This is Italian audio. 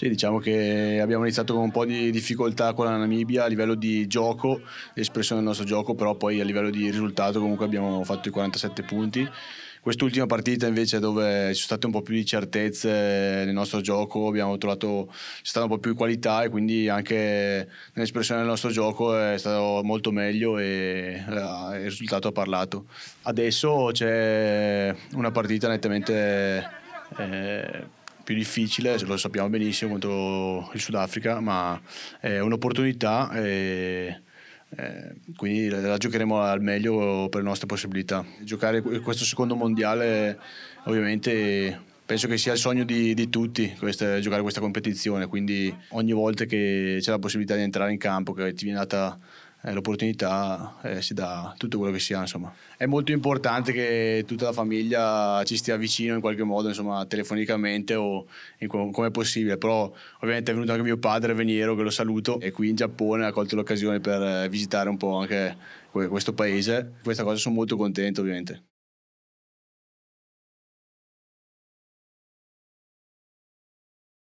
Sì, diciamo che abbiamo iniziato con un po' di difficoltà con la Namibia a livello di gioco, espressione del nostro gioco, però poi a livello di risultato comunque abbiamo fatto i 47 punti. Quest'ultima partita invece dove ci sono state un po' più di certezze nel nostro gioco, abbiamo trovato, c'è stata un po' più di qualità e quindi anche nell'espressione del nostro gioco è stato molto meglio e eh, il risultato ha parlato. Adesso c'è una partita nettamente... Eh, più difficile, lo sappiamo benissimo, contro il Sudafrica, ma eh, è un'opportunità e eh, eh, quindi la, la giocheremo al meglio per le nostre possibilità. Giocare questo secondo mondiale ovviamente penso che sia il sogno di, di tutti questa, giocare questa competizione, quindi ogni volta che c'è la possibilità di entrare in campo, che ti viene data eh, l'opportunità eh, si dà tutto quello che si ha insomma è molto importante che tutta la famiglia ci stia vicino in qualche modo insomma telefonicamente o come è possibile però ovviamente è venuto anche mio padre Veniero che lo saluto e qui in Giappone ha colto l'occasione per eh, visitare un po' anche questo paese questa cosa sono molto contento ovviamente